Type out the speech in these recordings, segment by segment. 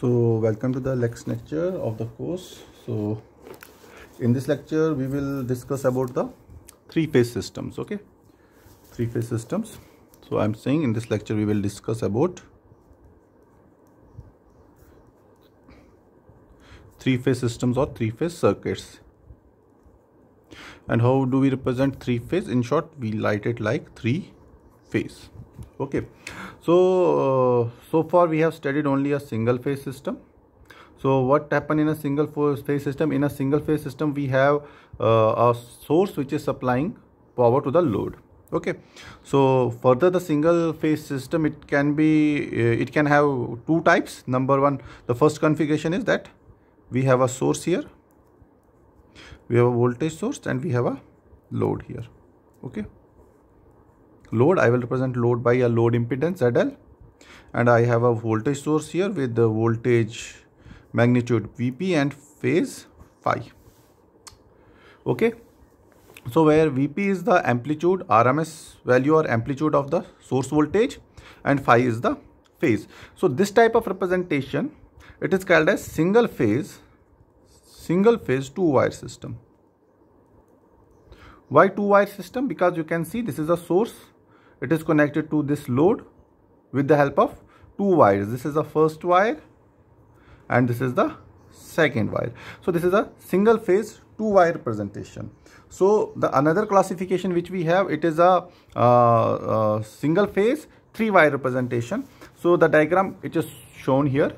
so welcome to the next lecture of the course so in this lecture we will discuss about the three phase systems okay three phase systems so i'm saying in this lecture we will discuss about three phase systems or three phase circuits and how do we represent three phase in short we write it like three phase okay so uh, so far we have studied only a single phase system so what happened in a single phase system in a single phase system we have uh, a source which is supplying power to the load okay so further the single phase system it can be uh, it can have two types number one the first configuration is that we have a source here we have a voltage source and we have a load here okay load i will represent load by a load impedance zl and i have a voltage source here with the voltage magnitude vp and phase phi okay so where vp is the amplitude rms value or amplitude of the source voltage and phi is the phase so this type of representation it is called as single phase single phase two wire system why two wire system because you can see this is a source it is connected to this load with the help of two wires this is the first wire and this is the second wire so this is a single phase two wire presentation so the another classification which we have it is a uh, uh, single phase three wire representation so the diagram it is shown here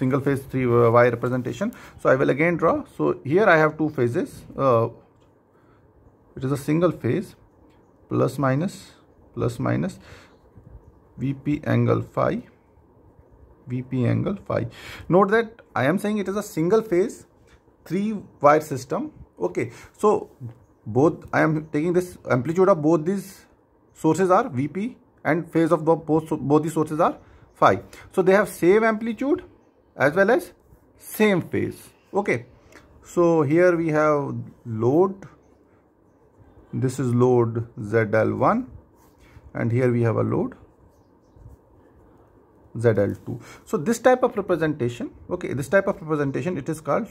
single phase three uh, wire representation so i will again draw so here i have two phases uh, it is a single phase plus minus plus minus VP angle phi VP angle phi note that I am saying it is a single phase three wire system okay so both I am taking this amplitude of both these sources are VP and phase of both both these sources are phi so they have same amplitude as well as same phase okay so here we have load this is load ZL1 and here we have a load ZL2. So this type of representation, okay, this type of representation, it is called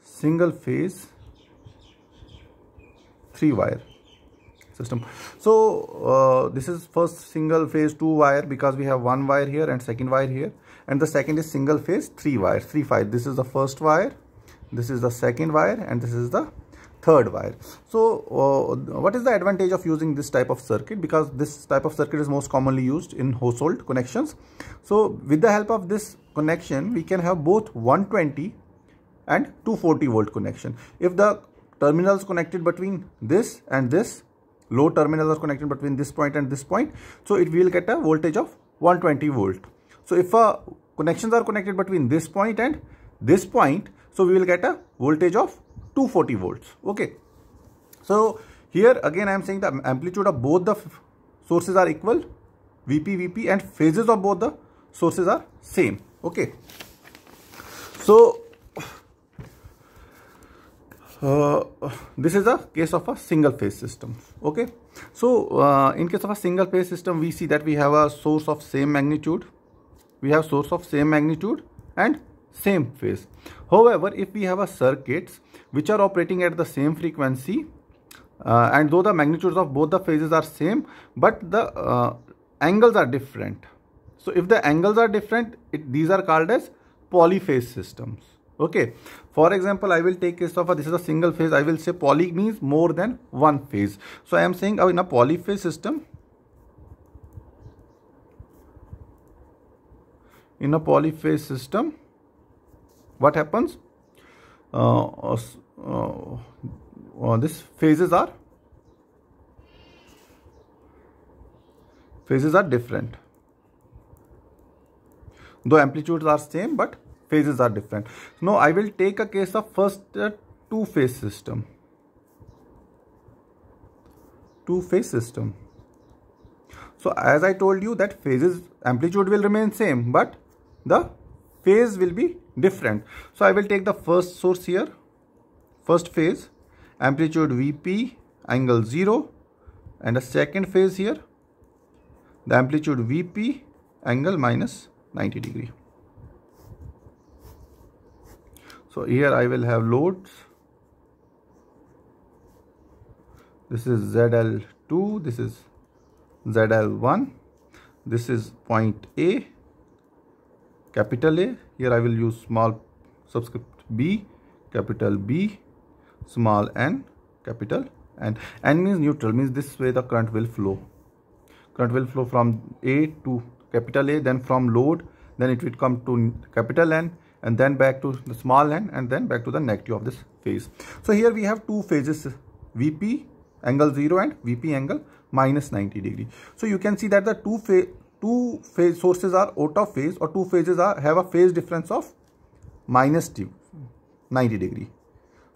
single phase three wire system. So uh, this is first single phase two wire because we have one wire here and second wire here. And the second is single phase three wire, three five. This is the first wire, this is the second wire and this is the third wire. So uh, what is the advantage of using this type of circuit? Because this type of circuit is most commonly used in household connections. So with the help of this connection, we can have both 120 and 240 volt connection. If the terminals connected between this and this, low terminals are connected between this point and this point, so it will get a voltage of 120 volt. So if uh, connections are connected between this point and this point, so we will get a voltage of 240 volts okay so here again i am saying the amplitude of both the sources are equal vp vp and phases of both the sources are same okay so uh, this is a case of a single phase system okay so uh, in case of a single phase system we see that we have a source of same magnitude we have source of same magnitude and same phase. However, if we have a circuits which are operating at the same frequency uh, and though the magnitudes of both the phases are same but the uh, angles are different. So if the angles are different, it, these are called as polyphase systems. Okay. For example, I will take case of a, this is a single phase. I will say poly means more than one phase. So I am saying uh, in a polyphase system, in a polyphase system, what happens uh uh, uh, uh, this phases are phases are different though amplitudes are same but phases are different now i will take a case of first uh, two phase system two phase system so as i told you that phases amplitude will remain same but the phase will be different. So I will take the first source here, first phase, amplitude Vp, angle 0 and the second phase here, the amplitude Vp, angle minus 90 degree. So here I will have loads. This is ZL2, this is ZL1, this is point A capital A here I will use small subscript B capital B small n capital n n means neutral means this way the current will flow current will flow from A to capital A then from load then it will come to capital N and then back to the small n and then back to the negative of this phase. So here we have two phases VP angle 0 and VP angle minus 90 degree. So you can see that the two phase two phase sources are out of phase or two phases are have a phase difference of minus 90 degree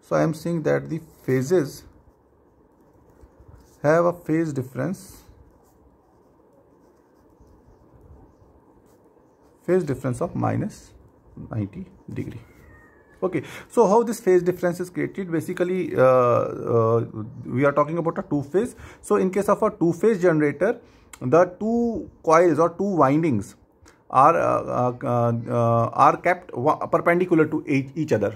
so i am saying that the phases have a phase difference phase difference of minus 90 degree okay so how this phase difference is created basically uh, uh, we are talking about a two phase so in case of a two phase generator the two coils or two windings are uh, uh, uh are kept perpendicular to each other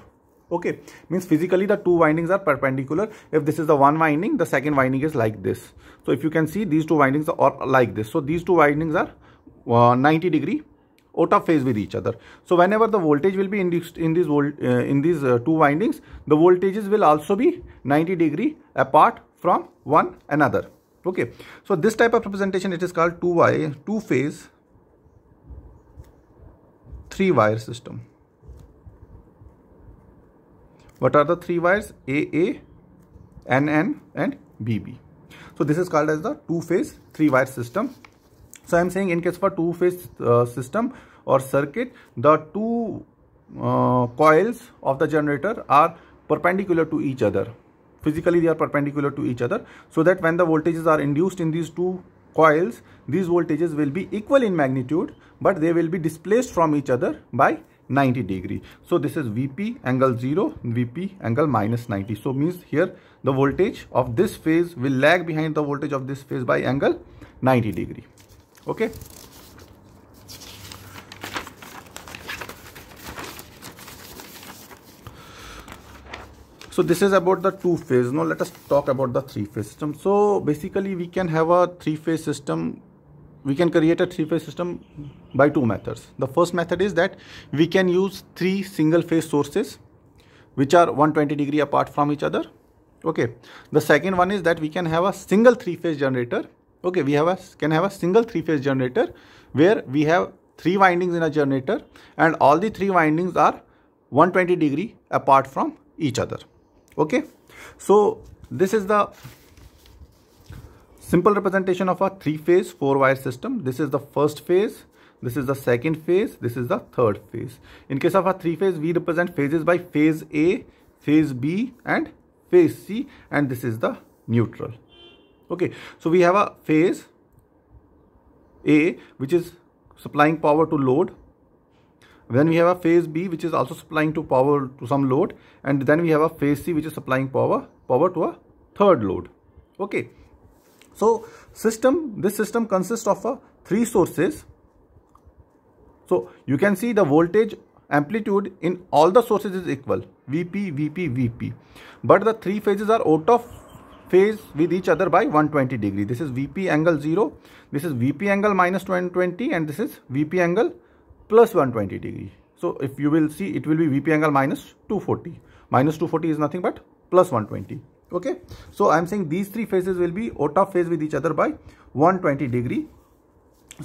okay means physically the two windings are perpendicular if this is the one winding the second winding is like this so if you can see these two windings are like this so these two windings are uh, 90 degree out of phase with each other. So whenever the voltage will be induced in these uh, in these uh, two windings, the voltages will also be 90 degree apart from one another okay so this type of representation it is called two wire two phase three wire system what are the three wires aa nn and bb so this is called as the two phase three wire system so i am saying in case for two phase uh, system or circuit the two uh, coils of the generator are perpendicular to each other physically they are perpendicular to each other so that when the voltages are induced in these two coils these voltages will be equal in magnitude but they will be displaced from each other by 90 degree so this is vp angle 0 vp angle minus 90 so means here the voltage of this phase will lag behind the voltage of this phase by angle 90 degree okay so this is about the two phase now let us talk about the three phase system so basically we can have a three phase system we can create a three phase system by two methods the first method is that we can use three single phase sources which are 120 degree apart from each other okay the second one is that we can have a single three phase generator okay we have a can have a single three phase generator where we have three windings in a generator and all the three windings are 120 degree apart from each other okay so this is the simple representation of a three phase four wire system this is the first phase this is the second phase this is the third phase in case of a three phase we represent phases by phase a phase b and phase c and this is the neutral okay so we have a phase a which is supplying power to load then we have a phase b which is also supplying to power to some load and then we have a phase c which is supplying power power to a third load okay so system this system consists of a three sources so you can see the voltage amplitude in all the sources is equal vp vp vp but the three phases are out of phase with each other by 120 degree this is vp angle 0 this is vp angle minus 120 and this is vp angle plus 120 degree. So if you will see, it will be VP angle minus 240. Minus 240 is nothing but plus 120. Okay. So I'm saying these three phases will be out of phase with each other by 120 degree.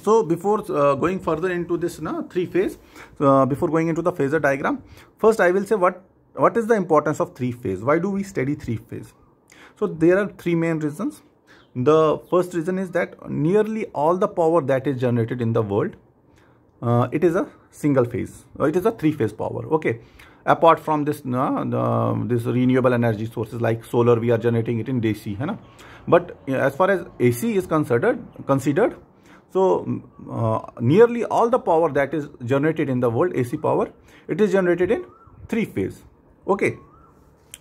So before uh, going further into this na, three phase, uh, before going into the phasor diagram, first I will say what what is the importance of three phase? Why do we study three phase? So there are three main reasons. The first reason is that nearly all the power that is generated in the world uh, it is a single phase uh, it is a three phase power okay apart from this uh, the, this renewable energy sources like solar we are generating it in dc hai na? but as far as ac is considered considered so mm, uh, nearly all the power that is generated in the world ac power it is generated in three phase okay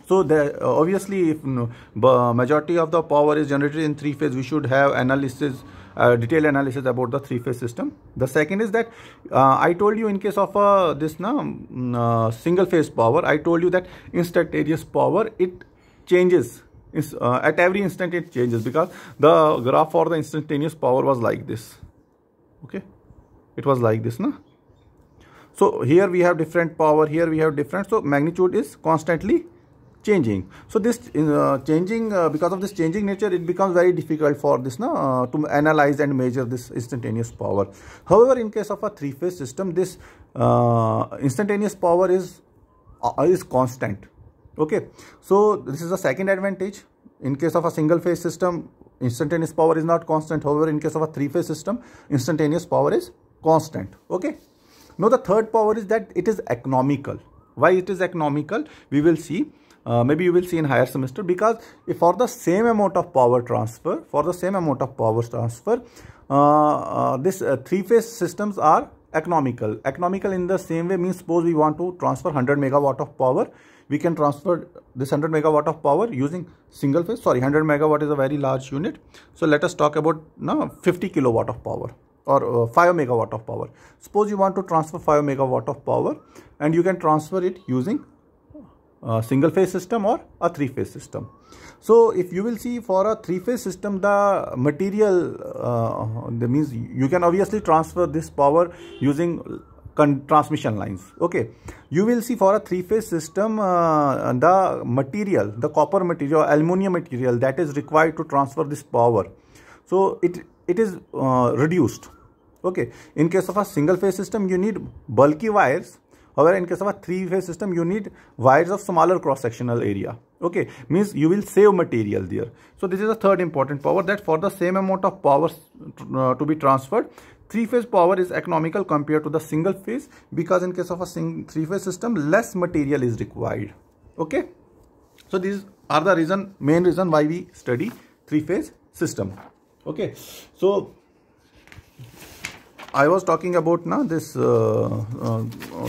so the, uh, obviously if you mm, know, majority of the power is generated in three phase we should have analysis uh, detailed analysis about the three-phase system. The second is that uh, I told you in case of uh, this now mm, uh, single-phase power, I told you that instantaneous power, it changes. Uh, at every instant it changes because the graph for the instantaneous power was like this. Okay. It was like this. Na? So here we have different power, here we have different. So magnitude is constantly changing so this uh, changing uh, because of this changing nature it becomes very difficult for this no, uh, to analyze and measure this instantaneous power however in case of a three phase system this uh, instantaneous power is uh, is constant okay so this is the second advantage in case of a single phase system instantaneous power is not constant however in case of a three phase system instantaneous power is constant okay now the third power is that it is economical why it is economical we will see uh, maybe you will see in higher semester because for the same amount of power transfer, for the same amount of power transfer, uh, uh this uh, three-phase systems are economical. Economical in the same way means suppose we want to transfer 100 megawatt of power, we can transfer this 100 megawatt of power using single phase. Sorry, 100 megawatt is a very large unit. So let us talk about now 50 kilowatt of power or uh, 5 megawatt of power. Suppose you want to transfer 5 megawatt of power and you can transfer it using a single phase system or a three phase system. So if you will see for a three phase system the material uh, that means you can obviously transfer this power using transmission lines okay you will see for a three phase system uh, the material the copper material aluminum material that is required to transfer this power so it it is uh, reduced okay in case of a single phase system you need bulky wires However, in case of a three-phase system, you need wires of smaller cross-sectional area. Okay, means you will save material there. So this is the third important power that for the same amount of power uh, to be transferred, three-phase power is economical compared to the single phase because in case of a three-phase system, less material is required. Okay, so these are the reason, main reason why we study three-phase system. Okay, so I was talking about now this uh, uh,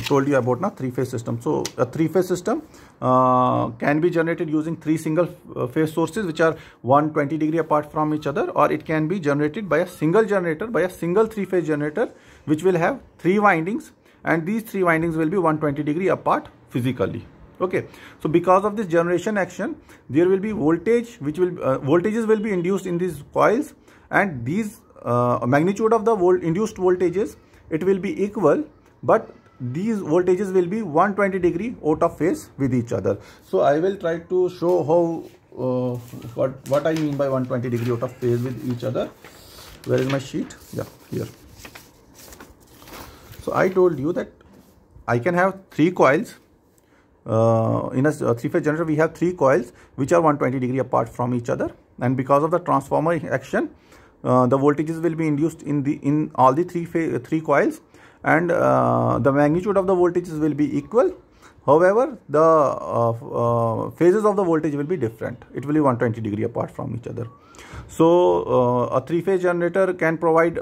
told you about now three phase system. So a three phase system uh, can be generated using three single uh, phase sources which are 120 degree apart from each other or it can be generated by a single generator by a single three phase generator which will have three windings and these three windings will be 120 degree apart physically okay so because of this generation action there will be voltage which will uh, voltages will be induced in these coils and these uh, magnitude of the volt induced voltages it will be equal but these voltages will be 120 degree out of phase with each other so i will try to show how uh, what what i mean by 120 degree out of phase with each other where is my sheet yeah here so i told you that i can have three coils uh, in a uh, three phase generator we have three coils which are 120 degree apart from each other and because of the transformer action uh, the voltages will be induced in the in all the three three coils and uh, the magnitude of the voltages will be equal however the uh, uh phases of the voltage will be different it will be 120 degree apart from each other so uh, a three phase generator can provide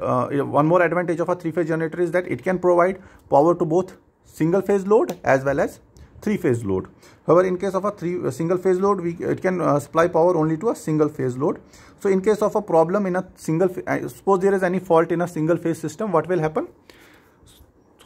one more advantage of a three phase generator is that it can provide power to both single phase load as well as three phase load However, in case of a three a single phase load, we it can uh, supply power only to a single phase load. So in case of a problem in a single, uh, suppose there is any fault in a single phase system, what will happen?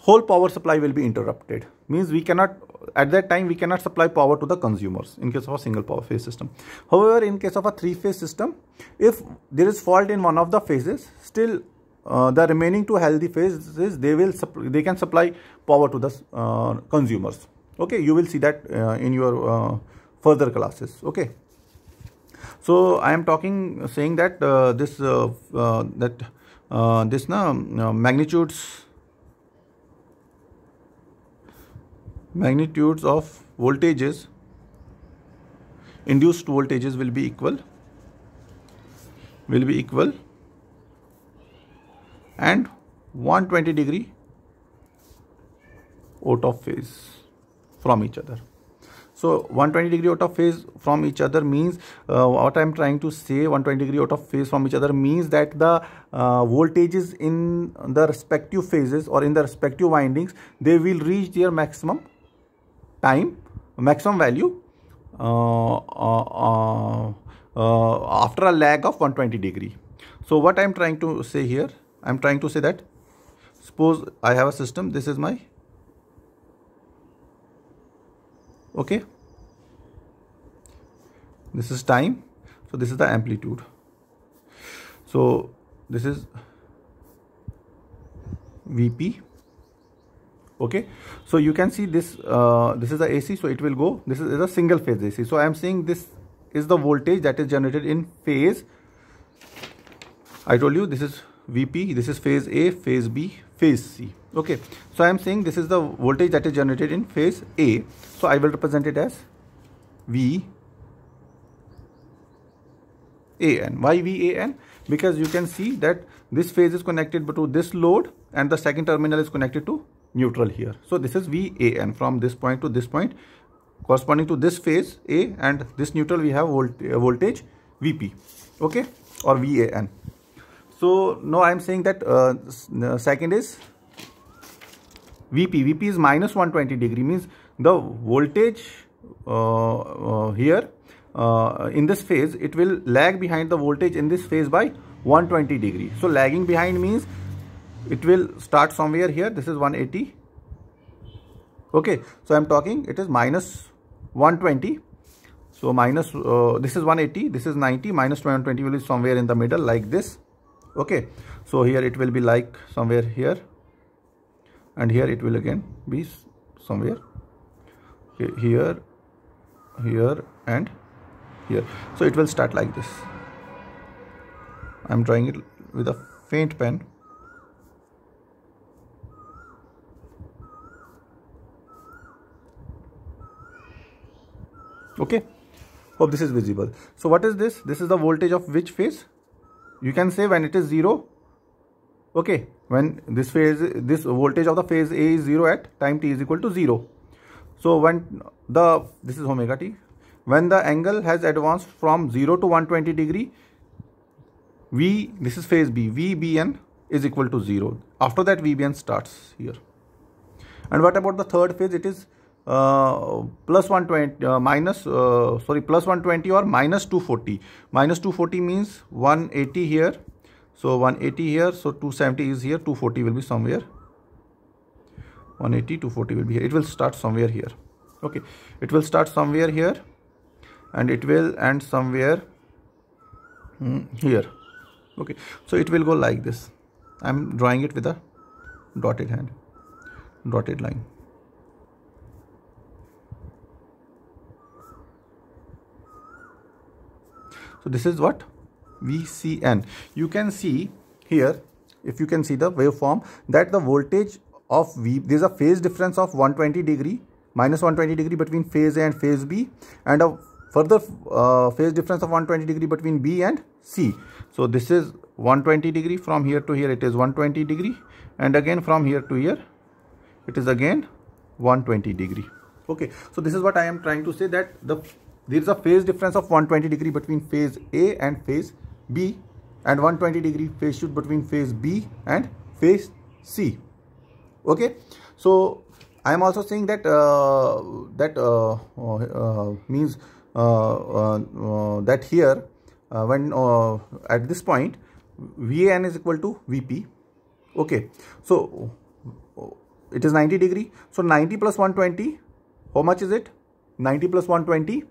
Whole power supply will be interrupted. Means we cannot, at that time, we cannot supply power to the consumers in case of a single power phase system. However, in case of a three phase system, if there is fault in one of the phases, still uh, the remaining two healthy phases, they will they can supply power to the uh, consumers okay you will see that uh, in your uh, further classes okay so i am talking saying that uh, this uh, uh, that uh, this na, magnitudes magnitudes of voltages induced voltages will be equal will be equal and 120 degree out of phase from each other so 120 degree out of phase from each other means uh, what i'm trying to say 120 degree out of phase from each other means that the uh, voltages in the respective phases or in the respective windings they will reach their maximum time maximum value uh, uh, uh, uh after a lag of 120 degree so what i'm trying to say here i'm trying to say that suppose i have a system this is my okay this is time so this is the amplitude so this is vp okay so you can see this uh, this is the ac so it will go this is, a single phase ac so i am saying this is the voltage that is generated in phase i told you this is vp this is phase a phase b phase c okay so i am saying this is the voltage that is generated in phase a so i will represent it as v a n why v a n because you can see that this phase is connected to this load and the second terminal is connected to neutral here so this is v a n from this point to this point corresponding to this phase a and this neutral we have volt uh, voltage vp okay or van so now i am saying that uh, uh second is Vp. Vp is minus 120 degree means the voltage uh, uh, here uh, in this phase it will lag behind the voltage in this phase by 120 degree. So lagging behind means it will start somewhere here this is 180 okay so I'm talking it is minus 120 so minus uh, this is 180 this is 90 minus 120 will be somewhere in the middle like this okay so here it will be like somewhere here and here it will again be somewhere here here and here so it will start like this I'm drawing it with a faint pen okay hope this is visible so what is this this is the voltage of which phase you can say when it is zero okay when this phase this voltage of the phase a is 0 at time t is equal to 0 so when the this is omega t when the angle has advanced from 0 to 120 degree v this is phase b vbn is equal to 0 after that vbn starts here and what about the third phase it is uh, plus 120 uh, minus uh, sorry plus 120 or minus 240 minus 240 means 180 here so 180 here, so 270 is here, 240 will be somewhere. 180, 240 will be here. It will start somewhere here. Okay, it will start somewhere here and it will end somewhere hmm, here. Okay, so it will go like this. I'm drawing it with a dotted hand, dotted line. So this is what VCN. You can see here, if you can see the waveform, that the voltage of V, there's a phase difference of 120 degree, minus 120 degree between phase A and phase B, and a further uh, phase difference of 120 degree between B and C. So this is 120 degree from here to here it is 120 degree and again from here to here it is again 120 degree. Okay so this is what I am trying to say that the there is a phase difference of 120 degree between phase A and phase B and 120 degree phase shift between phase B and phase C. Okay, so I am also saying that uh, that uh, uh, means uh, uh, uh, that here when at this point VAN is equal to VP. Okay, so it is 90 degree. So 90 plus 120, how much is it? 90 plus 120,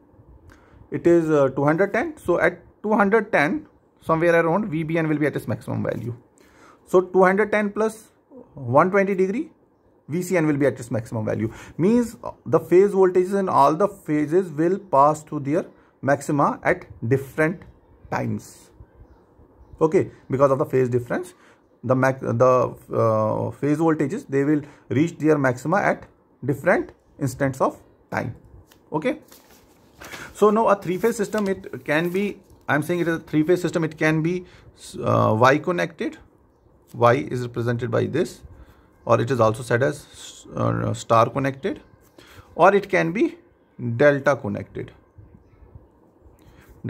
it is 210. So at 210, somewhere around VBN will be at its maximum value. So 210 plus 120 degree VCN will be at its maximum value. Means the phase voltages in all the phases will pass through their maxima at different times. Okay, because of the phase difference, the the uh, phase voltages they will reach their maxima at different instants of time. Okay. So now a three-phase system it can be I'm saying it is a three-phase system. It can be uh, Y connected. Y is represented by this. Or it is also said as uh, star connected. Or it can be delta connected.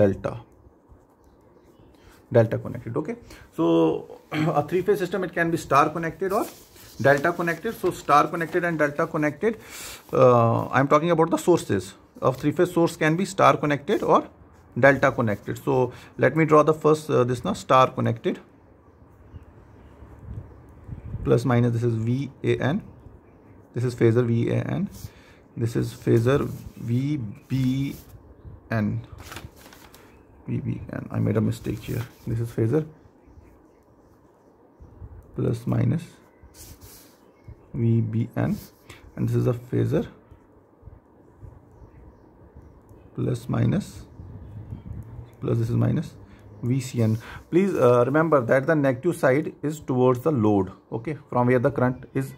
Delta. Delta connected, okay. So, a three-phase system, it can be star connected or delta connected. So, star connected and delta connected. Uh, I'm talking about the sources. Of three-phase source can be star connected or delta connected so let me draw the first uh, this now star connected plus minus this is van this is phaser van this is phaser vbn vbn i made a mistake here this is phaser plus minus vbn and this is a phaser plus minus plus this is minus VCN. Please uh, remember that the negative side is towards the load, okay, from where the current is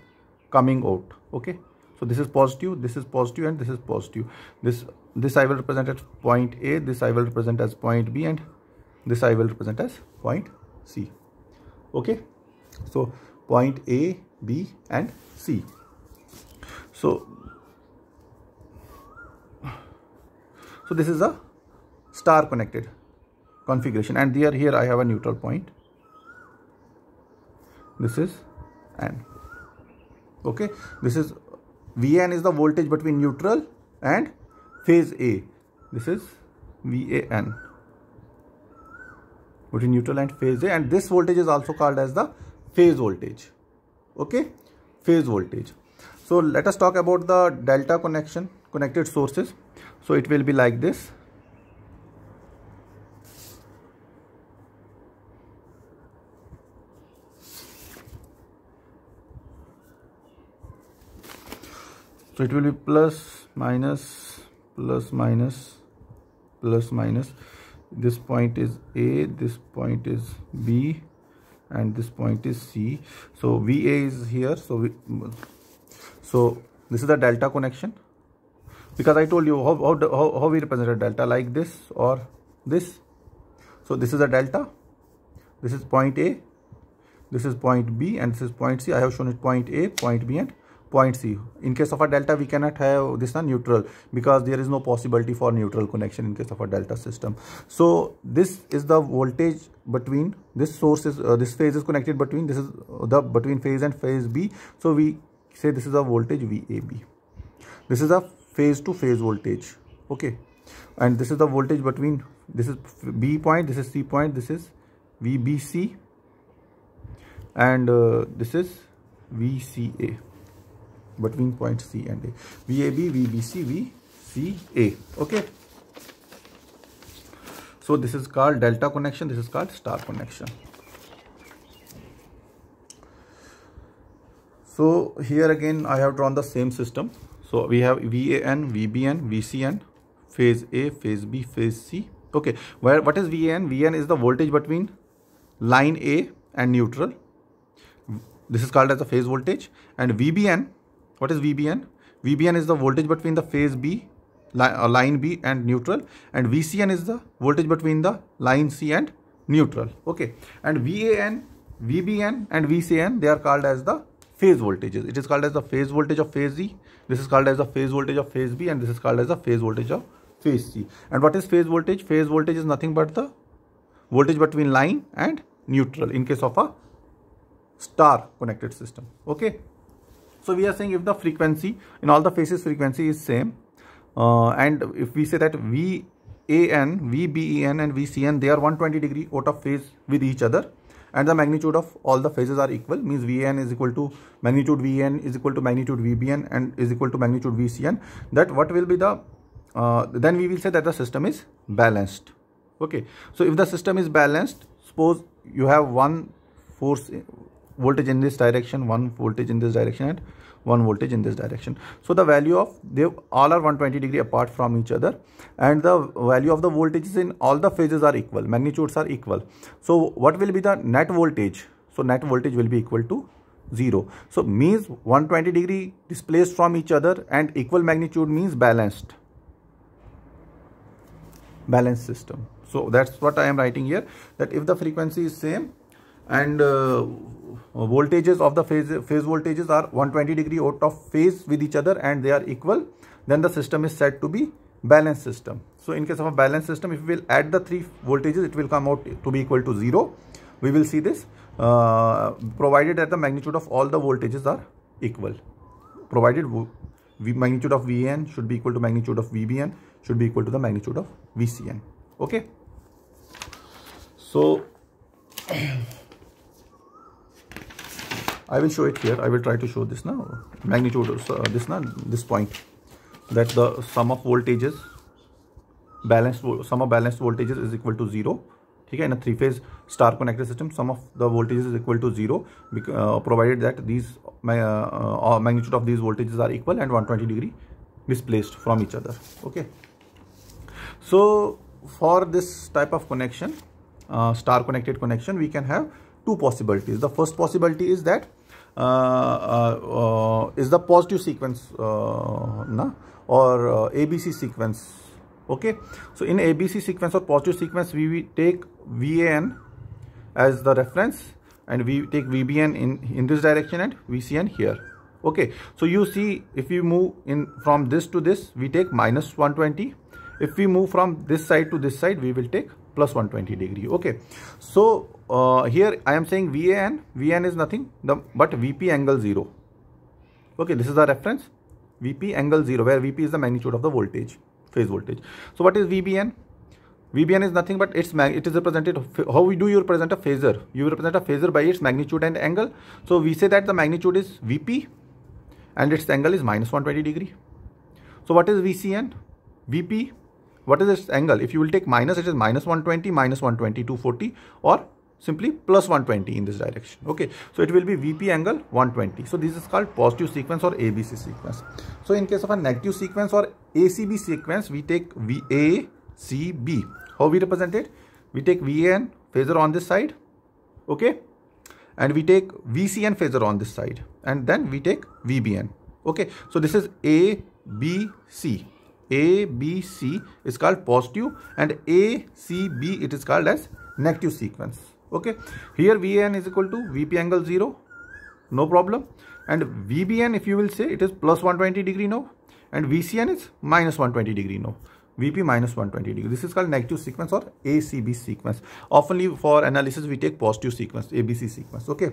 coming out, okay. So this is positive, this is positive and this is positive. This, this I will represent as point A, this I will represent as point B and this I will represent as point C, okay. So point A, B and C. So, so this is a star connected configuration and there here I have a neutral point this is N. okay this is VN is the voltage between neutral and phase A this is VAN between neutral and phase A and this voltage is also called as the phase voltage okay phase voltage so let us talk about the delta connection connected sources so it will be like this so it will be plus minus plus minus plus minus this point is a this point is b and this point is c so va is here so we, so this is the delta connection because i told you how how how, how we represent a delta like this or this so this is a delta this is point a this is point b and this is point c i have shown it point a point b and point C. In case of a delta, we cannot have this one neutral because there is no possibility for neutral connection in case of a delta system. So this is the voltage between this source is uh, this phase is connected between this is the between phase and phase B. So we say this is a voltage VAB. This is a phase to phase voltage. Okay, and this is the voltage between this is B point, this is C point, this is VBC, and uh, this is VCA between point C and A. VAB, VBC, VCA. Okay. So this is called delta connection. This is called star connection. So here again, I have drawn the same system. So we have VAN, VBN, VCN, phase A, phase B, phase C. Okay. Where what is VAN? VAN is the voltage between line A and neutral. This is called as the phase voltage and VBN what is VBN? VBN is the voltage between the phase B, uh, line B and neutral and VCN is the voltage between the line C and neutral. Okay. And VAN, VBN and VCN, they are called as the phase voltages. It is called as the phase voltage of phase Z. This is called as the phase voltage of phase B and this is called as the phase voltage of phase C. And what is phase voltage? Phase voltage is nothing but the voltage between line and neutral in case of a star connected system. Okay. So we are saying if the frequency in all the phases frequency is same uh, and if we say that V A N, V B E N and V C N they are 120 degree out of phase with each other and the magnitude of all the phases are equal means VN is equal to magnitude VN is equal to magnitude VBN and is equal to magnitude VCN that what will be the uh, then we will say that the system is balanced okay so if the system is balanced suppose you have one force voltage in this direction one voltage in this direction and one voltage in this direction so the value of they all are 120 degree apart from each other and the value of the voltages in all the phases are equal magnitudes are equal so what will be the net voltage so net voltage will be equal to 0 so means 120 degree displaced from each other and equal magnitude means balanced balanced system so that's what i am writing here that if the frequency is same and uh, uh, voltages of the phase, phase voltages are 120 degree out of phase with each other and they are equal, then the system is said to be balanced system. So in case of a balanced system, if we will add the three voltages, it will come out to be equal to 0. We will see this uh, provided that the magnitude of all the voltages are equal. Provided v magnitude of VN should be equal to magnitude of VBN should be equal to the magnitude of VCN. Okay. So I will show it here. I will try to show this now. Magnitude of uh, this now, this point. That the sum of voltages, balanced sum of balanced voltages is equal to zero. Okay, in a three-phase star connected system, sum of the voltages is equal to zero, uh, provided that these uh, uh, uh, magnitude of these voltages are equal and 120 degree displaced from each other. Okay. So for this type of connection, uh, star connected connection, we can have two possibilities. The first possibility is that uh, uh, uh, is the positive sequence na or ABC sequence okay so in ABC sequence or positive sequence we, take Vn as the reference and we take VBN in in this direction and VCN here okay so you see if we move in from this to this we take minus 120 if we move from this side to this side we will take plus 120 degree okay so uh, here I am saying VAN, VAN is nothing the, but VP angle 0. Okay, this is the reference VP angle 0 where VP is the magnitude of the voltage, phase voltage. So what is VBN? VBN is nothing but its mag it is represented how do you represent a phasor? You represent a phasor by its magnitude and angle. So we say that the magnitude is VP and its angle is minus 120 degree. So what is VCN? VP what is its angle if you will take minus it is minus 120 minus 120 240 or simply plus 120 in this direction okay so it will be vp angle 120 so this is called positive sequence or abc sequence so in case of a negative sequence or acb sequence we take vacb how we represent it we take van phaser on this side okay and we take vcn phaser on this side and then we take vbn okay so this is abc abc is called positive and acb it is called as negative sequence okay here van is equal to vp angle 0 no problem and vbn if you will say it is plus 120 degree now and vcn is minus 120 degree now vp minus 120 degree this is called negative sequence or acb sequence oftenly for analysis we take positive sequence abc sequence okay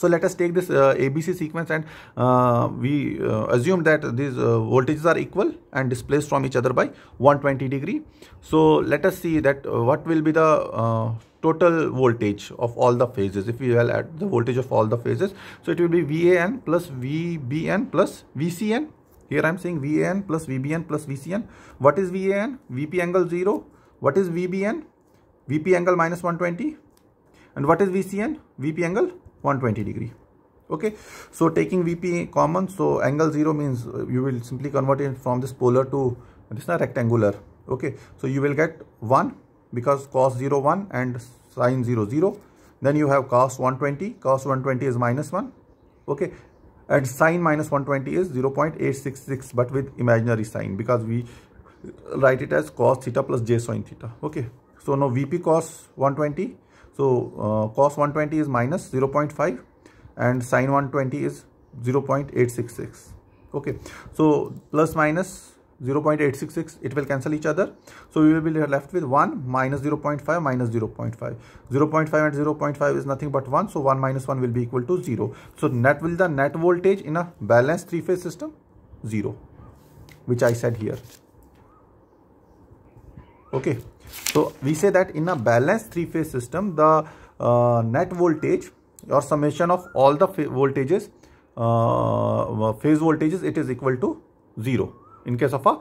so let us take this uh, ABC sequence and uh, we uh, assume that these uh, voltages are equal and displaced from each other by 120 degree. So let us see that uh, what will be the uh, total voltage of all the phases if we will add the voltage of all the phases so it will be van plus vbn plus vcn here i'm saying van plus vbn plus vcn what is van vp angle 0 what is vbn vp angle minus 120 and what is vcn vp angle 120 degree okay so taking vp common so angle 0 means uh, you will simply convert it from this polar to this is rectangular okay so you will get 1 because cos 0 1 and sin 0 0 then you have cos 120 cos 120 is minus 1 okay and sin minus 120 is 0.866 but with imaginary sign because we write it as cos theta plus j sin theta okay so now vp cos 120 so uh, cos 120 is minus 0 0.5 and sin 120 is 0 0.866 okay so plus minus 0.866 it will cancel each other so we will be left with 1 minus 0.5 minus 0.5 0.5 and 0.5 is nothing but 1 so 1 minus 1 will be equal to 0 so net will the net voltage in a balanced three phase system 0 which i said here okay so we say that in a balanced three phase system the uh, net voltage or summation of all the voltages uh, phase voltages it is equal to 0 in case of a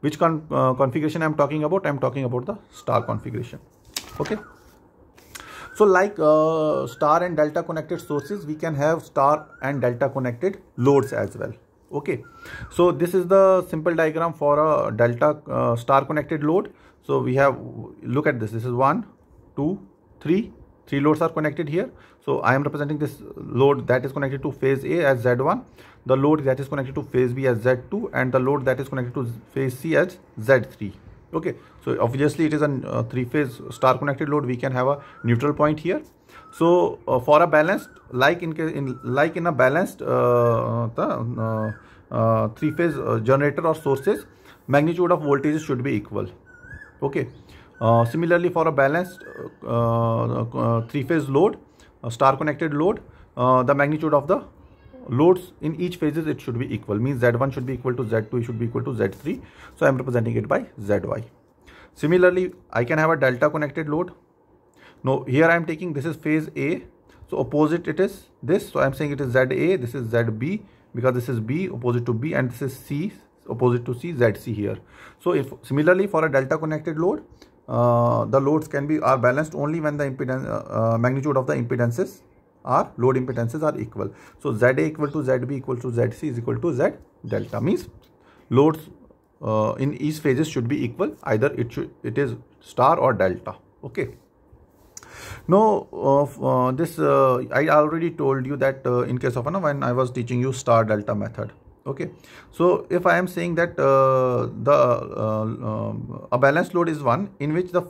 which con uh, configuration i'm talking about i'm talking about the star configuration okay so like uh, star and delta connected sources we can have star and delta connected loads as well okay so this is the simple diagram for a delta uh, star connected load so we have look at this this is one two three three loads are connected here so i am representing this load that is connected to phase a as z1 the load that is connected to phase b as z2 and the load that is connected to phase c as z3 okay so obviously it is a uh, three phase star connected load we can have a neutral point here so uh, for a balanced like in in like in a balanced uh, uh, uh three phase uh, generator or sources magnitude of voltages should be equal okay uh, similarly, for a balanced uh, uh, three-phase load, star-connected load, the magnitude of the loads in each phases it should be equal means z1 should be equal to z2 should be equal to z3 so i'm representing it by zy similarly i can have a delta connected load now here i'm taking this is phase a so opposite it is this so i'm saying it is za this is zb because this is b opposite to b and this is c opposite to c zc here so if similarly for a delta connected load uh, the loads can be are balanced only when the impedance uh, uh, magnitude of the impedances are load impedances are equal. So ZA equal to ZB equal to ZC is equal to Z delta means loads uh, in each phases should be equal either it should, it is star or delta okay now uh, uh, this I already told you that in case of when I was teaching you star delta method okay so if i am saying that uh, the uh, uh, a balanced load is one in which the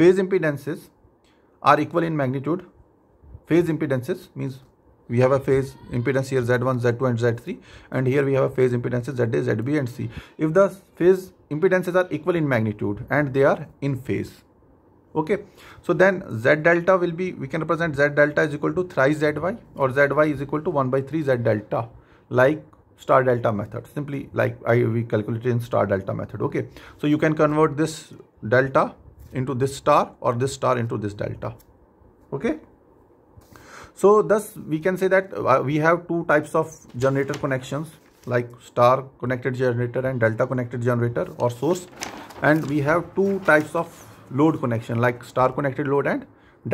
phase impedances are equal in magnitude phase impedances means we have a phase impedance here z1 z2 and z3 and here we have a phase impedances za zb and c if the phase impedances are equal in magnitude and they are in phase okay so then z delta will be we can represent z delta is equal to thrice zy or zy is equal to 1 by 3 z delta like star delta method simply like I we calculated in star delta method okay so you can convert this delta into this star or this star into this delta okay so thus we can say that uh, we have two types of generator connections like star connected generator and delta connected generator or source and we have two types of load connection like star connected load and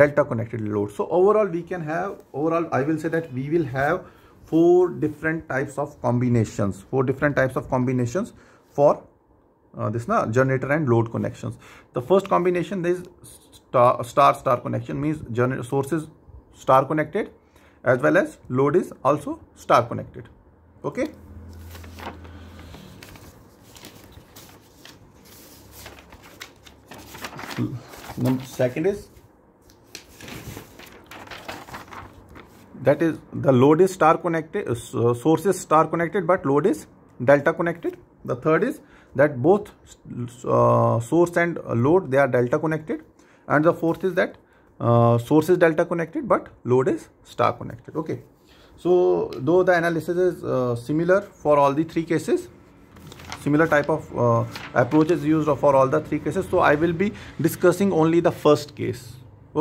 delta connected load so overall we can have overall i will say that we will have four different types of combinations four different types of combinations for uh, this na generator and load connections the first combination is star star, star connection means generator sources star connected as well as load is also star connected okay hmm. Number second is that is the load is star connected uh, uh, source is star connected but load is delta connected the third is that both uh, source and load they are delta connected and the fourth is that uh, source is delta connected but load is star connected okay so though the analysis is uh, similar for all the three cases similar type of uh, approach is used for all the three cases so i will be discussing only the first case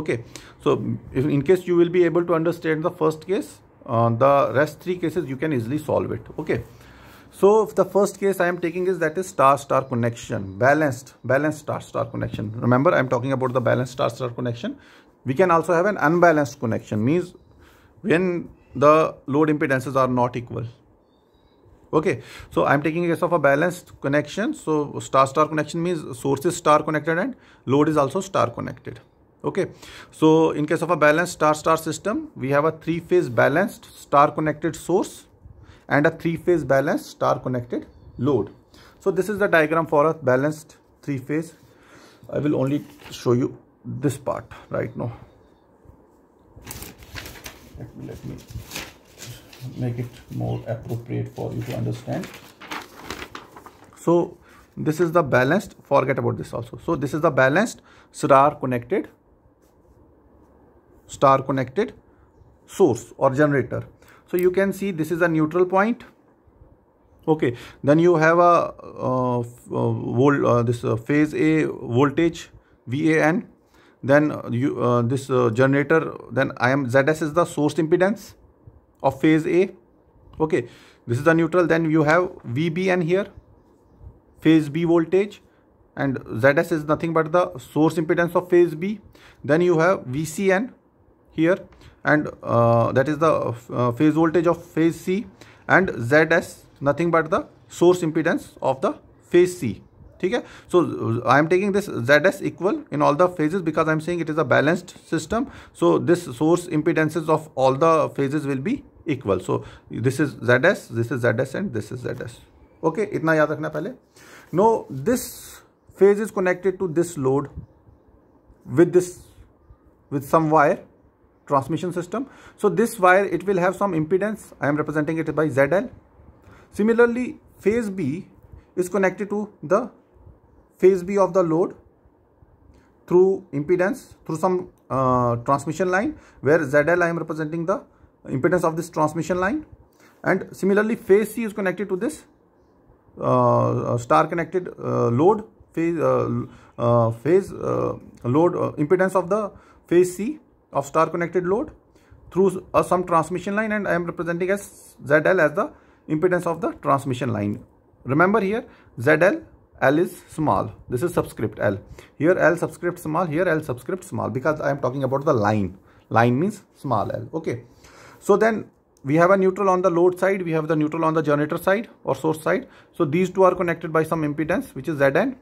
okay so if in case you will be able to understand the first case uh, the rest three cases you can easily solve it okay so if the first case i am taking is that is star star connection balanced balanced star star connection remember i am talking about the balanced star star connection we can also have an unbalanced connection means when the load impedances are not equal okay so i'm taking case of a balanced connection so star star connection means source is star connected and load is also star connected okay so in case of a balanced star star system we have a three phase balanced star connected source and a three phase balanced star connected load so this is the diagram for a balanced three phase i will only show you this part right now let me, let me make it more appropriate for you to understand so this is the balanced forget about this also so this is the balanced star connected star connected source or generator. So you can see this is a neutral point. Okay, then you have a, uh, uh volt, uh, this uh, phase A voltage VAN. Then uh, you uh, this generator. Then I am ZS is the source impedance of phase A. Okay, this is the neutral. Then you have VBN here, phase B voltage and ZS is nothing but the source impedance of phase B. Then you have VCN here and uh, that is the uh, phase voltage of phase C and ZS nothing but the source impedance of the phase C. Okay? So I am taking this ZS equal in all the phases because I am saying it is a balanced system. So this source impedances of all the phases will be equal. So this is ZS, this is ZS and this is ZS. Okay, itna yaad rakhna pehle. Now this phase is connected to this load with this with some wire transmission system. So this wire, it will have some impedance. I am representing it by ZL. Similarly, phase B is connected to the phase B of the load through impedance, through some uh, transmission line where ZL I am representing the impedance of this transmission line. And similarly, phase C is connected to this uh, uh star connected uh, load phase, uh, uh, phase load impedance of the phase C of star connected load through some transmission line and I am representing as ZL as the impedance of the transmission line. Remember here ZL, L is small. This is subscript L. Here L subscript small, here L subscript small because I am talking about the line. Line means small L. Okay. So then we have a neutral on the load side. We have the neutral on the generator side or source side. So these two are connected by some impedance which is Zn.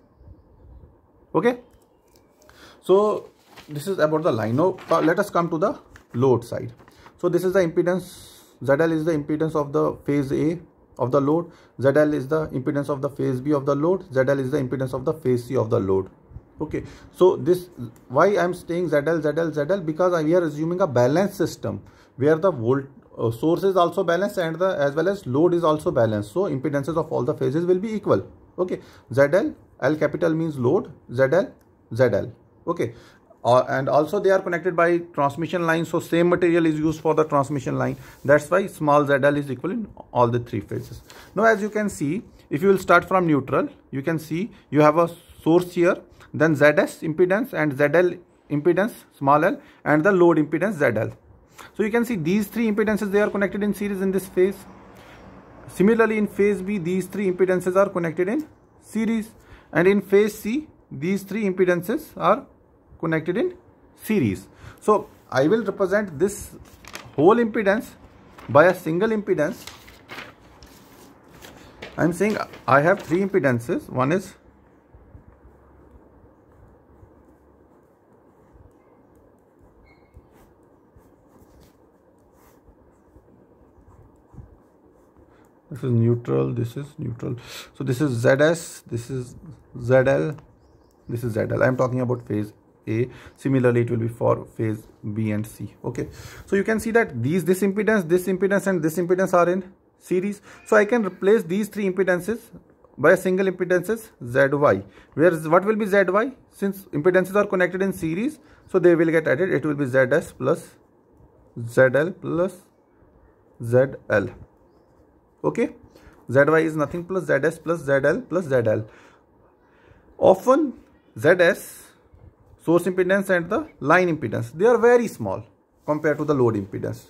Okay. So this is about the line now uh, let us come to the load side so this is the impedance ZL is the impedance of the phase A of the load ZL is the impedance of the phase B of the load ZL is the impedance of the phase C of the load okay so this why I'm saying ZL ZL ZL because we are assuming a balanced system where the volt uh, source is also balanced and the as well as load is also balanced so impedances of all the phases will be equal okay ZL L capital means load ZL ZL okay uh, and also they are connected by transmission line so same material is used for the transmission line that's why small zl is equal in all the three phases now as you can see if you will start from neutral you can see you have a source here then zs impedance and zl impedance small l and the load impedance zl so you can see these three impedances they are connected in series in this phase similarly in phase b these three impedances are connected in series and in phase c these three impedances are connected in series. So I will represent this whole impedance by a single impedance. I am saying I have three impedances. One is this is neutral this is neutral so this is zs this is zl this is zl i'm talking about phase a similarly it will be for phase B and C okay so you can see that these this impedance this impedance and this impedance are in series so I can replace these three impedances by a single impedances ZY where what will be ZY since impedances are connected in series so they will get added it will be ZS plus ZL plus ZL okay ZY is nothing plus ZS plus ZL plus ZL often ZS source impedance and the line impedance they are very small compared to the load impedance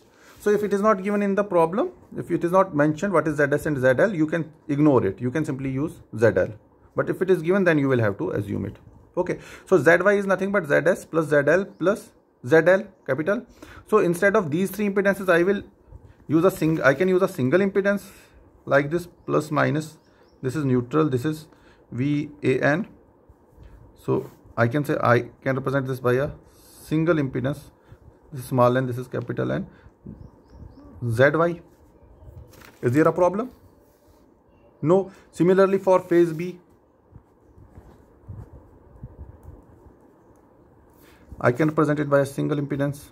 so if it is not given in the problem if it is not mentioned what is ZS and ZL you can ignore it you can simply use ZL but if it is given then you will have to assume it okay so ZY is nothing but ZS plus ZL plus ZL capital so instead of these three impedances I will use a single I can use a single impedance like this plus minus this is neutral this is VAN so I can say I can represent this by a single impedance this is small n this is capital N ZY is there a problem no similarly for phase B I can represent it by a single impedance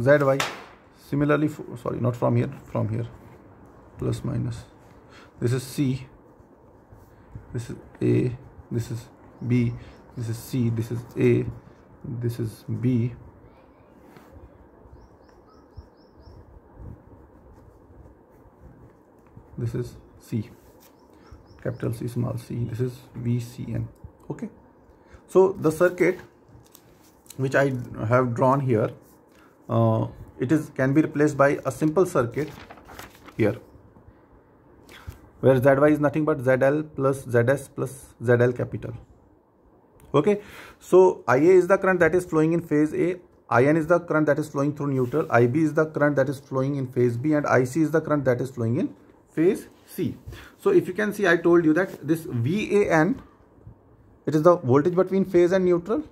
ZY similarly sorry not from here from here plus minus this is C this is A this is B this is C this is A this is B this is C capital C small c this is VCN okay so the circuit which I have drawn here uh, it is can be replaced by a simple circuit here where zy is nothing but zl plus zs plus zl capital okay so ia is the current that is flowing in phase a in is the current that is flowing through neutral ib is the current that is flowing in phase b and ic is the current that is flowing in phase c so if you can see i told you that this van it is the voltage between phase and neutral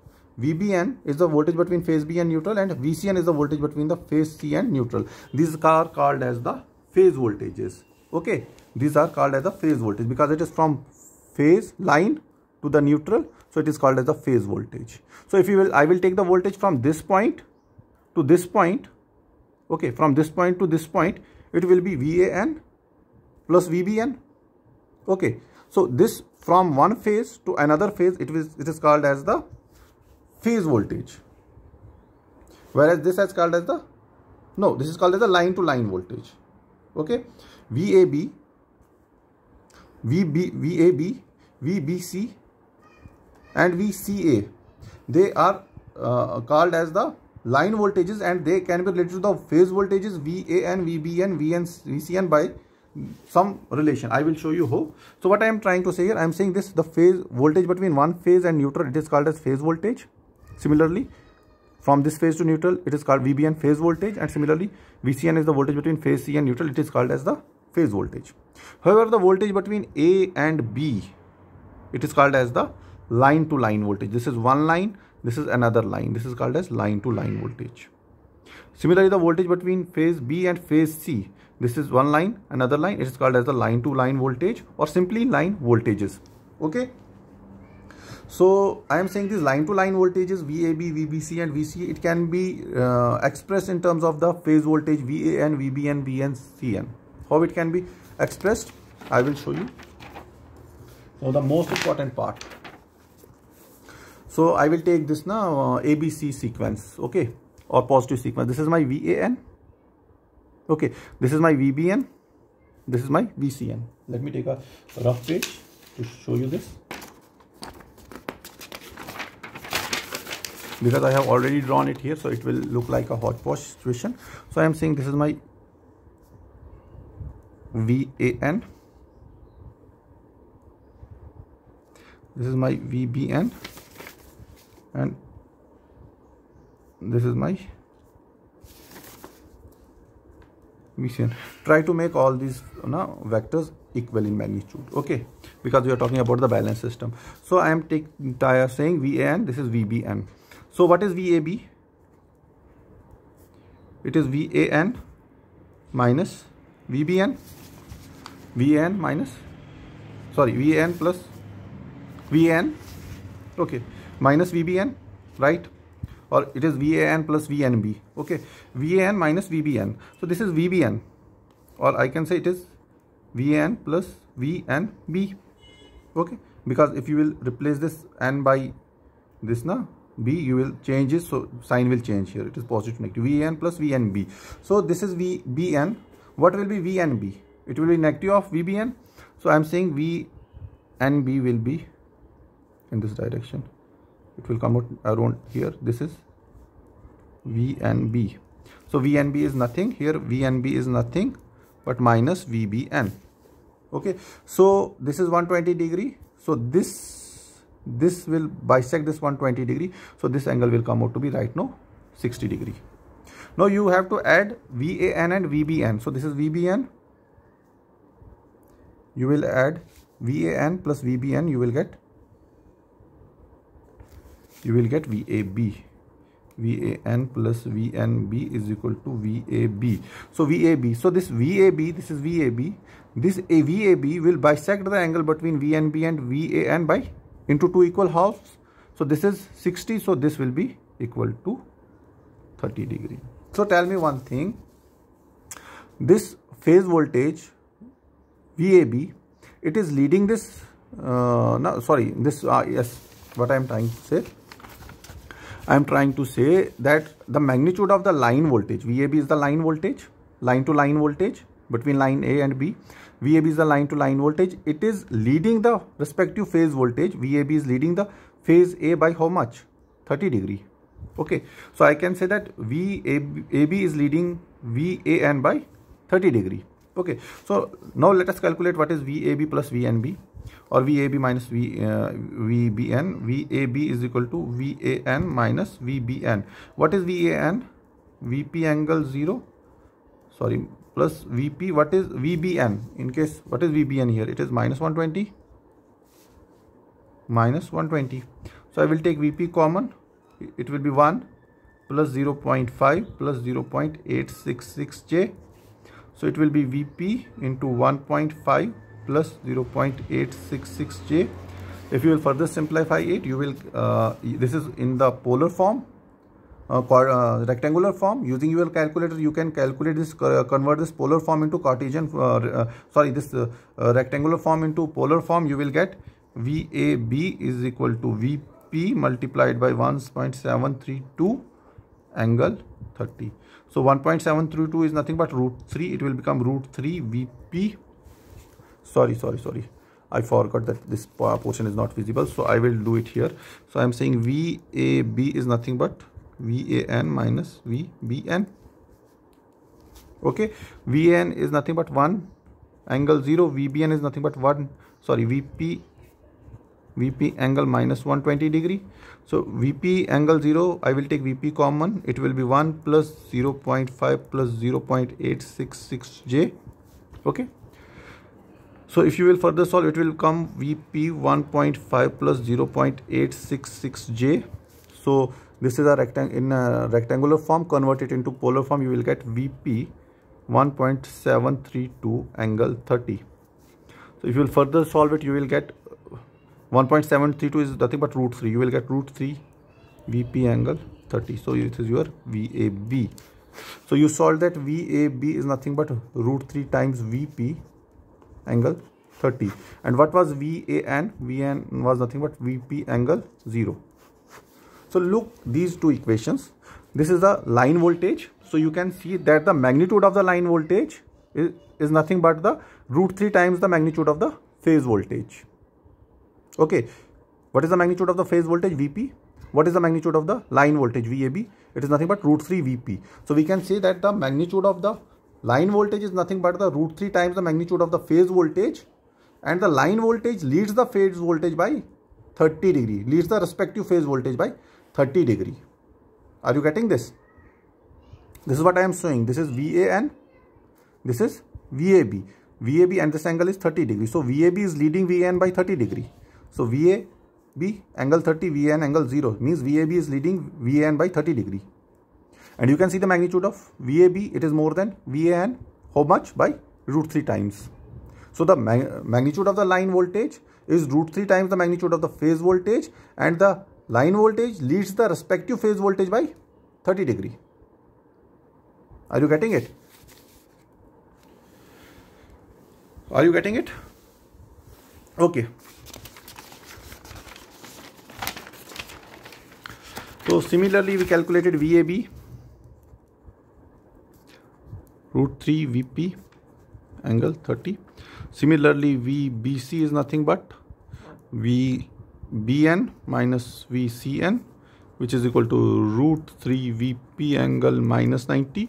VBN is the voltage between phase B and neutral and VCN is the voltage between the phase C and neutral. These are called as the phase voltages. Okay, these are called as the phase voltage because it is from phase line to the neutral. So it is called as the phase voltage. So if you will, I will take the voltage from this point to this point. Okay, from this point to this point, it will be VAN plus VBN. Okay, so this from one phase to another phase, it is, it is called as the phase voltage. Whereas this is called as the, no, this is called as the line to line voltage. Okay. VAB, VB, VAB, VBC and VCA. They are uh, called as the line voltages and they can be related to the phase voltages VA and VB and VN, VCN by some relation i will show you how so what i am trying to say here i am saying this the phase voltage between one phase and neutral it is called as phase voltage Similarly, from this phase to neutral, it is called VBN phase voltage and similarly VCN is the voltage between phase C and neutral, it is called as the phase voltage. However, the voltage between A and B, it is called as the line to line voltage. This is one line, this is another line, this is called as line to line voltage. Similarly, the voltage between phase B and phase C, this is one line, another line, it is called as the line to line voltage or simply line voltages. Okay. So I am saying this line to line voltages VAB, VBC and VC, it can be uh, expressed in terms of the phase voltage VAN, VBN, VN, CN. How it can be expressed, I will show you. So the most important part. So I will take this now uh, ABC sequence, okay, or positive sequence. This is my VAN, okay, this is my VBN, this is my VCN. Let me take a rough page to show you this. because I have already drawn it here so it will look like a hot wash situation so I am saying this is my VAN this is my VBN and this is my VCN try to make all these you know, vectors equal in magnitude okay because we are talking about the balance system so I am entire saying VAN this is VBN so what is VAB? It is VAN minus VBN, VAN minus, sorry, VAN plus VAN, okay, minus VBN, right? Or it is VAN plus VNB, okay, VAN minus VBN. So this is VBN, or I can say it is VAN plus VNB, okay, because if you will replace this N by this now, b you will change it so sign will change here it is positive negative vn plus vnb so this is vbn what will be vnb it will be negative of vbn so i am saying vnb will be in this direction it will come out around here this is vnb so vnb is nothing here vnb is nothing but minus vbn okay so this is 120 degree so this this will bisect this 120 degree so this angle will come out to be right now 60 degree now you have to add VAN and VBN so this is VBN you will add VAN plus VBN you will get you will get VAB VAN plus VNB is equal to VAB. So VAB, so this VAB, this is VAB, this VAB will bisect the angle between VNB and VAN by into two equal halves. So this is 60. So this will be equal to 30 degree. So tell me one thing. This phase voltage VAB, it is leading this, uh, no, sorry, this, uh, yes, what I am trying to say. I am trying to say that the magnitude of the line voltage, VAB is the line voltage, line to line voltage between line A and B. VAB is the line to line voltage. It is leading the respective phase voltage. VAB is leading the phase A by how much? 30 degree. Okay. So I can say that VAB is leading VAN by 30 degree. Okay. So now let us calculate what is VAB plus VNB or VAB minus v, uh, VBN. VAB is equal to VAN minus VBN. What is VAN? VP angle 0. Sorry, plus VP. What is VBN? In case, what is VBN here? It is minus 120 minus 120. So I will take VP common. It will be 1 plus 0 0.5 plus 0 0.866J. So it will be VP into 1.5 plus 0 0.866J. If you will further simplify it, you will, uh, this is in the polar form uh, uh, rectangular form using your calculator you can calculate this uh, convert this polar form into cartesian uh, uh, sorry this uh, rectangular form into polar form you will get VAB is equal to VP multiplied by 1.732 angle 30 so 1.732 is nothing but root 3 it will become root 3 VP sorry sorry sorry I forgot that this portion is not visible so I will do it here so I am saying VAB is nothing but VAN minus VBN. Okay, VAN is nothing but 1 angle 0, VBN is nothing but 1, sorry, VP, VP angle minus 120 degree. So VP angle 0, I will take VP common, it will be 1 plus 0 0.5 plus 0 0.866J. Okay. So if you will further solve, it will come VP 1.5 plus 0.866J. So this is a rectangle in a rectangular form convert it into polar form you will get vp 1.732 angle 30 so if you will further solve it you will get 1.732 is nothing but root 3 you will get root 3 vp angle 30 so this is your vab so you solve that vab is nothing but root 3 times vp angle 30 and what was van van was nothing but vp angle 0 so look these two equations. This is the line voltage. So you can see that the magnitude of the line voltage is, is nothing but the root 3 times the magnitude of the phase voltage. Okay. What is the magnitude of the phase voltage Vp? What is the magnitude of the line voltage Vab? It is nothing but root 3 Vp. So we can say that the magnitude of the line voltage is nothing but the root 3 times the magnitude of the phase voltage and the line voltage leads the phase voltage by 30 degree leads the respective phase voltage by 30 degree are you getting this this is what i am showing this is van this is vab vab and this angle is 30 degree so vab is leading van by 30 degree so vab angle 30 van angle 0 means vab is leading van by 30 degree and you can see the magnitude of vab it is more than van how much by root 3 times so the mag magnitude of the line voltage is root 3 times the magnitude of the phase voltage and the line voltage leads the respective phase voltage by 30 degree. Are you getting it? Are you getting it? Okay. So similarly we calculated VAB root 3 VP angle 30. Similarly VBC is nothing but V bn minus vcn which is equal to root 3 vp angle minus 90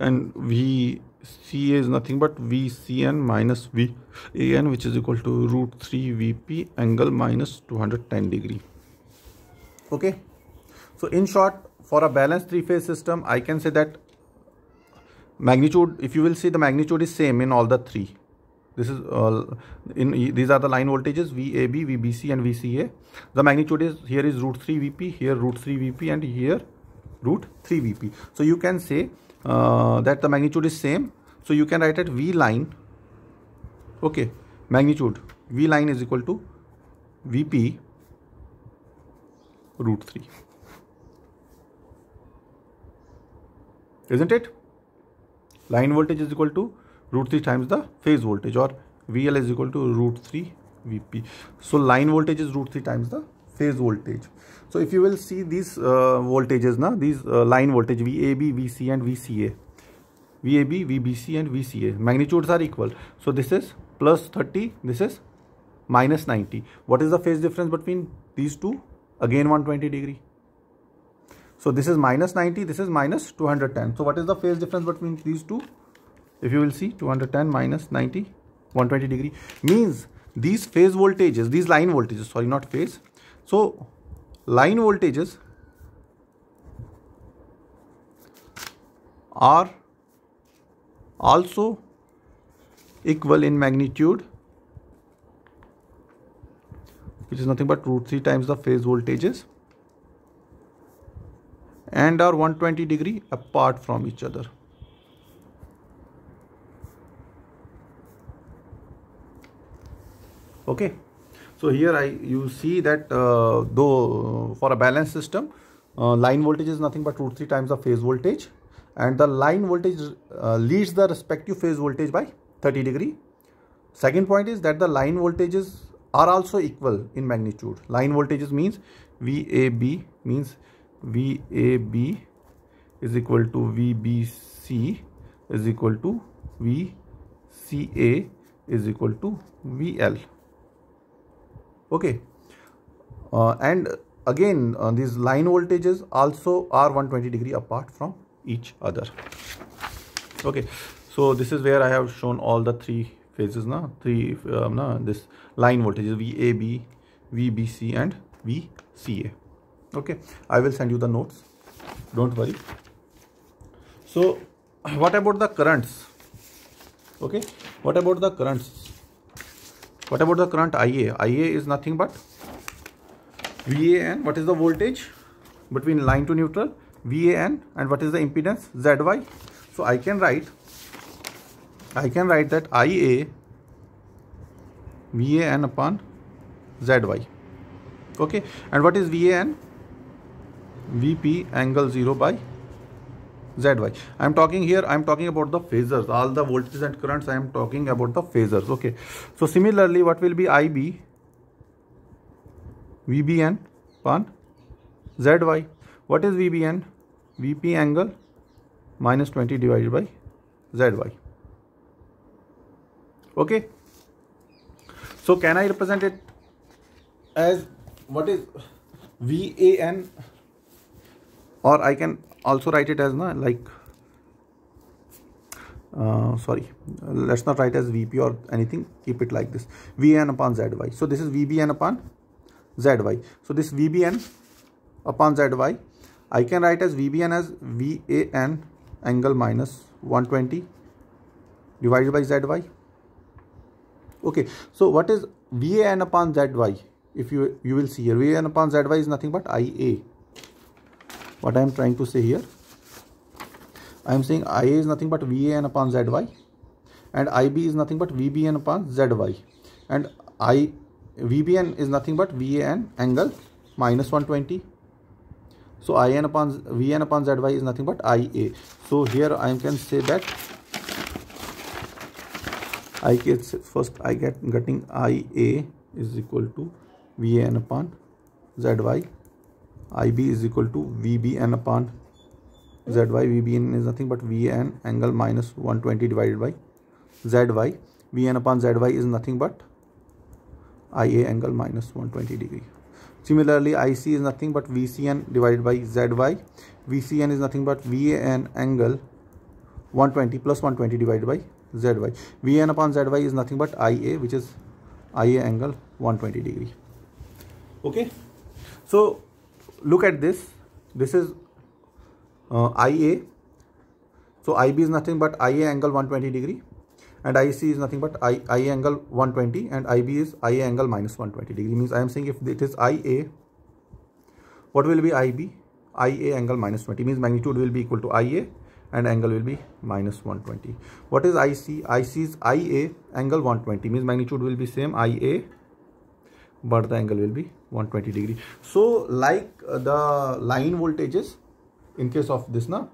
and vca is nothing but vcn minus van which is equal to root 3 vp angle minus 210 degree okay so in short for a balanced three phase system i can say that magnitude if you will see the magnitude is same in all the three this is uh, in these are the line voltages vab vbc and vca the magnitude is here is root 3 vp here root 3 vp and here root 3 vp so you can say uh, that the magnitude is same so you can write it v line okay magnitude v line is equal to vp root 3 isn't it line voltage is equal to root 3 times the phase voltage or VL is equal to root 3 VP. So line voltage is root 3 times the phase voltage. So if you will see these uh, voltages, na, these uh, line voltage VAB, VC and VCA. VAB, VBC and VCA. Magnitudes are equal. So this is plus 30, this is minus 90. What is the phase difference between these two? Again 120 degree. So this is minus 90, this is minus 210. So what is the phase difference between these two? if you will see 210 minus 90 120 degree means these phase voltages these line voltages sorry not phase so line voltages are also equal in magnitude which is nothing but root 3 times the phase voltages and are 120 degree apart from each other okay so here i you see that uh, though uh, for a balanced system uh, line voltage is nothing but root 3 times the phase voltage and the line voltage uh, leads the respective phase voltage by 30 degree second point is that the line voltages are also equal in magnitude line voltages means vab means vab is equal to vbc is equal to vca is equal to vl okay uh, and again uh, these line voltages also are 120 degree apart from each other okay so this is where i have shown all the three phases now three um, na, this line voltages vab vbc and vca okay i will send you the notes don't worry so what about the currents okay what about the currents what about the current IA? IA is nothing but VA what is the voltage between line to neutral? VAN and what is the impedance? ZY. So I can write, I can write that IA VAN upon ZY. Okay. And what is VAN? VP angle 0 by ZY. I am talking here, I am talking about the phasors, all the voltages and currents, I am talking about the phasors, okay. So similarly, what will be IB, VBN upon ZY. What is VBN? VP angle minus 20 divided by ZY. Okay. So can I represent it as what is VAN or I can also write it as na, like uh, sorry let's not write as VP or anything keep it like this VN upon ZY so this is VBN upon ZY so this VBN upon ZY I can write as VBN as VAN angle minus 120 divided by ZY okay so what is VAN upon ZY if you you will see here VAN upon ZY is nothing but IA what I am trying to say here I am saying IA is nothing but VAN upon ZY and IB is nothing but VBN upon ZY and I VBN is nothing but VAN angle minus 120 so IN upon VN upon ZY is nothing but IA so here I can say that I get first I get getting IA is equal to VAN upon ZY IB is equal to VBN upon ZY. VBN is nothing but VN angle minus 120 divided by ZY. VN upon ZY is nothing but IA angle minus 120 degree. Similarly, IC is nothing but VCN divided by ZY. VCN is nothing but VAN angle 120 plus 120 divided by ZY. VN upon ZY is nothing but IA which is IA angle 120 degree. Okay. So look at this this is uh, ia so ib is nothing but ia angle 120 degree and ic is nothing but I, ia angle 120 and ib is ia angle minus 120 degree means i am saying if it is ia what will be ib ia angle minus 20 means magnitude will be equal to ia and angle will be minus 120 what is ic ic is ia angle 120 means magnitude will be same ia but the angle will be 120 degree so like uh, the line voltages in case of this na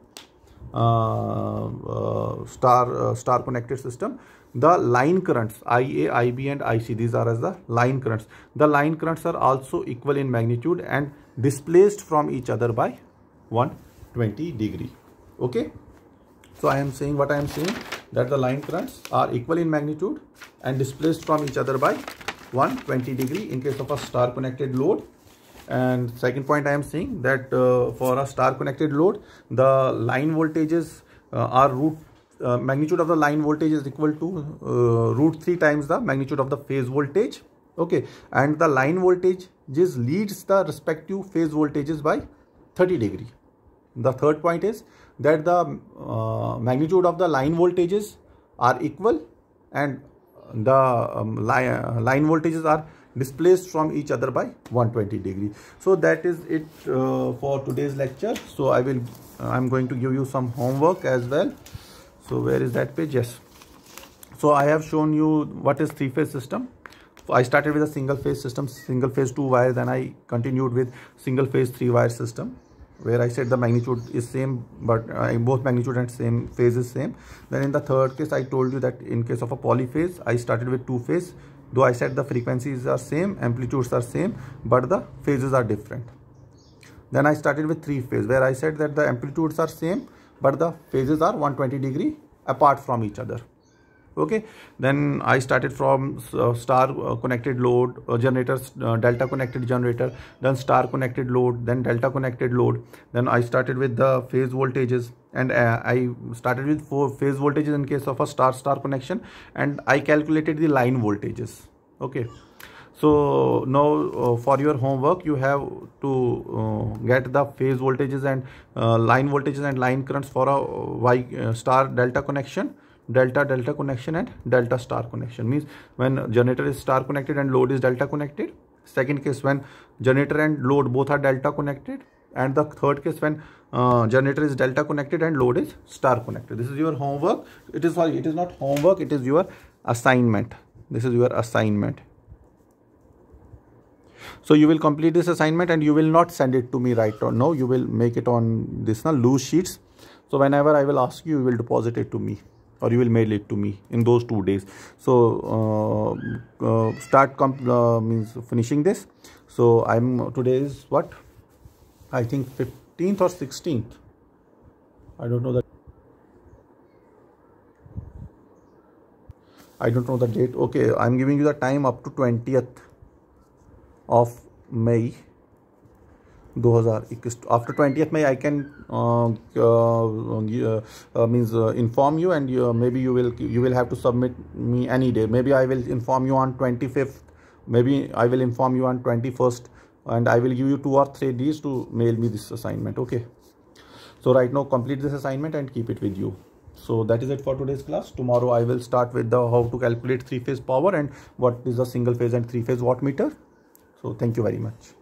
uh, uh, star uh, star connected system the line currents ia ib and ic these are as the line currents the line currents are also equal in magnitude and displaced from each other by 120 degree okay so i am saying what i am saying that the line currents are equal in magnitude and displaced from each other by 120 degree in case of a star connected load and second point i am saying that uh, for a star connected load the line voltages uh, are root uh, magnitude of the line voltage is equal to uh, root 3 times the magnitude of the phase voltage okay and the line voltage just leads the respective phase voltages by 30 degree the third point is that the uh, magnitude of the line voltages are equal and the um, line, uh, line voltages are displaced from each other by 120 degree so that is it uh, for today's lecture so i will uh, i'm going to give you some homework as well so where is that page yes so i have shown you what is three phase system i started with a single phase system single phase two wire then i continued with single phase three wire system where I said the magnitude is same but uh, both magnitude and same phase is same then in the third case I told you that in case of a polyphase I started with two phase though I said the frequencies are same amplitudes are same but the phases are different then I started with three phase where I said that the amplitudes are same but the phases are 120 degree apart from each other okay then i started from uh, star uh, connected load uh, generators uh, delta connected generator then star connected load then delta connected load then i started with the phase voltages and uh, i started with four phase voltages in case of a star star connection and i calculated the line voltages okay so now uh, for your homework you have to get the phase voltages and line voltages and line currents for a y star delta connection delta delta connection and delta star connection means when generator is star connected and load is delta connected second case when generator and load both are delta connected and the third case when uh, generator is delta connected and load is star connected this is your homework it is sorry it is not homework it is your assignment this is your assignment so you will complete this assignment and you will not send it to me right or no you will make it on this now loose sheets so whenever i will ask you you will deposit it to me or you will mail it to me in those two days so uh, uh, start uh, means finishing this so i'm today is what i think 15th or 16th i don't know that i don't know the date okay i'm giving you the time up to 20th of may 2021 after 20th may i can uh, uh, uh means uh, inform you and you, uh, maybe you will you will have to submit me any day maybe i will inform you on 25th maybe i will inform you on 21st and i will give you two or three days to mail me this assignment okay so right now complete this assignment and keep it with you so that is it for today's class tomorrow i will start with the how to calculate three phase power and what is a single phase and three phase wattmeter so thank you very much